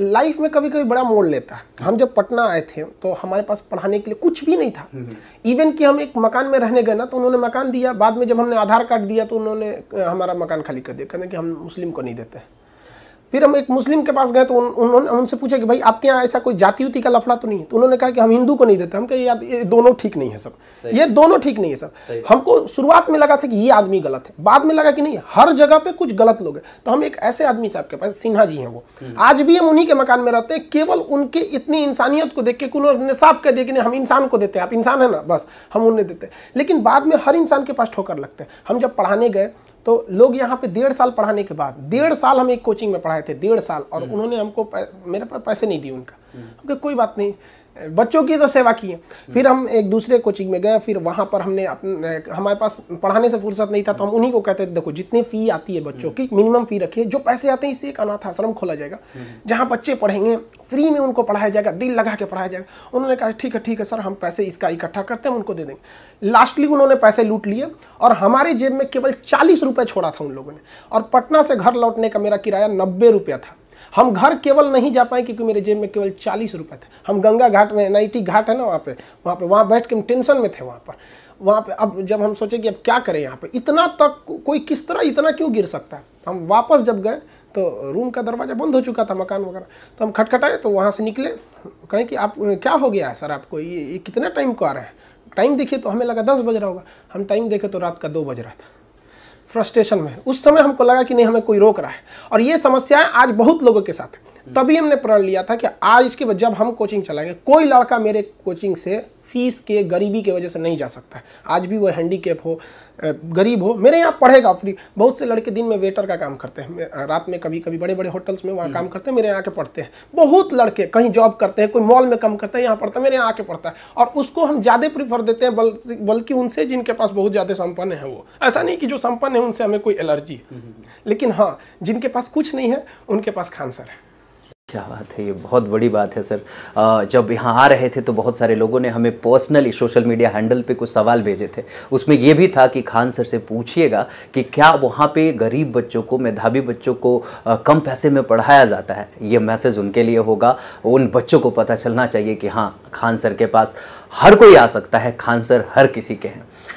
Life में कभी कभी बड़ा मोड़ लेता है हम जब पटना आए थे तो हमारे पास पढ़ाने के लिए कुछ भी नहीं था इवन हम्म। कि हम एक मकान में रहने गए ना तो उन्होंने मकान दिया बाद में जब हमने आधार कार्ड दिया तो उन्होंने हमारा मकान खाली कर दिया कहते कि हम मुस्लिम को नहीं देते हैं फिर हम एक मुस्लिम के पास गए तो उन्होंने उनसे पूछा कि भाई आपके यहाँ ऐसा कोई जाति उति का लफड़ा तो नहीं है तो उन्होंने कहा कि हम हिंदू को नहीं देते हम कहे ये दोनों ठीक नहीं है सब ये दोनों ठीक नहीं है सब हमको शुरुआत में लगा था कि ये आदमी गलत है बाद में लगा कि नहीं हर जगह पे कुछ गलत लोग हैं तो हम एक ऐसे आदमी साहब के पास सिन्हा जी हैं वो हम्म। आज भी हम उन्हीं के मकान में रहते हैं केवल उनके इतनी इंसानियत को देख के उन्होंने साफ कह दिया कि नहीं हम इंसान को देते हैं आप इंसान है ना बस हम उन्हें देते हैं लेकिन बाद में हर इंसान के पास ठोकर लगते हैं हम जब पढ़ाने गए तो लोग यहाँ पे डेढ़ साल पढ़ाने के बाद डेढ़ साल हम एक कोचिंग में पढ़ाए थे डेढ़ साल और हम्म। उन्होंने हमको मेरे पास पैसे नहीं दिए उनका हम्म। हमको कोई बात नहीं बच्चों की तो सेवा की है फिर हम एक दूसरे कोचिंग में गए फिर वहाँ पर हमने अपने हमारे पास पढ़ाने से फुर्सत नहीं था तो हम उन्हीं को कहते देखो जितनी फ़ी आती है बच्चों की मिनिमम फ़ी रखिए जो पैसे आते हैं इससे एक अनाथ आश्रम खोला जाएगा जहाँ बच्चे पढ़ेंगे फ्री में उनको पढ़ाया जाएगा दिल लगा के पढ़ाया जाएगा उन्होंने कहा ठीक है ठीक है सर हम पैसे इसका इकट्ठा करते हैं उनको दे देंगे लास्टली उन्होंने पैसे लूट लिए और हमारे जेब में केवल चालीस रुपये छोड़ा था उन लोगों ने और पटना से घर लौटने का मेरा किराया नब्बे रुपया था हम घर केवल नहीं जा पाए क्योंकि मेरे जेब में केवल चालीस रुपए थे हम गंगा घाट में एन घाट है ना वहाँ पे वहाँ पे वहाँ बैठ के हम टेंशन में थे वहाँ पर वहाँ पे अब जब हम सोचे कि अब क्या करें यहाँ पे इतना तक कोई किस तरह इतना क्यों गिर सकता है हम वापस जब गए तो रूम का दरवाज़ा बंद हो चुका था मकान वगैरह तो हम खटखटाए तो वहाँ से निकले कहें कि आप क्या हो गया है सर आपको ये, कितने टाइम को आ रहा है टाइम देखिए तो हमें लगा दस बज रहा होगा हम टाइम देखे तो रात का दो बज रहा था फ्रस्ट्रेशन में उस समय हमको लगा कि नहीं हमें कोई रोक रहा है और ये समस्याएं आज बहुत लोगों के साथ हैं तभी हमने प्रण लिया था कि आज इसके जब हम कोचिंग चलाएंगे कोई लड़का मेरे कोचिंग से फीस के गरीबी के वजह से नहीं जा सकता है आज भी वो हैंडीकेप हो गरीब हो मेरे यहाँ पढ़ेगा फ्री बहुत से लड़के दिन में वेटर का काम करते हैं रात में कभी कभी बड़े बड़े होटल्स में वहाँ हम्म। काम करते हैं मेरे यहाँ के पढ़ते हैं बहुत लड़के कहीं जॉब करते हैं कोई मॉल में काम करता है यहाँ पढ़ता है मेरे यहाँ आके पढ़ता है और उसको हम ज़्यादा प्रीफर देते हैं बल्कि उनसे जिनके पास बहुत ज़्यादा संपन्न है वो ऐसा नहीं कि जो संपन्न है उनसे हमें कोई एलर्जी हम्म। लेकिन हाँ जिनके पास कुछ नहीं है उनके पास खानसर है क्या बात है ये बहुत बड़ी बात है सर आ, जब यहाँ आ रहे थे तो बहुत सारे लोगों ने हमें पर्सनली सोशल मीडिया हैंडल पे कुछ सवाल भेजे थे उसमें ये भी था कि खान सर से पूछिएगा कि क्या वहाँ पे गरीब बच्चों को मेधावी बच्चों को आ, कम पैसे में पढ़ाया जाता है ये मैसेज उनके लिए होगा उन बच्चों को पता चलना चाहिए कि हाँ खान सर के पास हर कोई आ सकता है खान सर हर किसी के हैं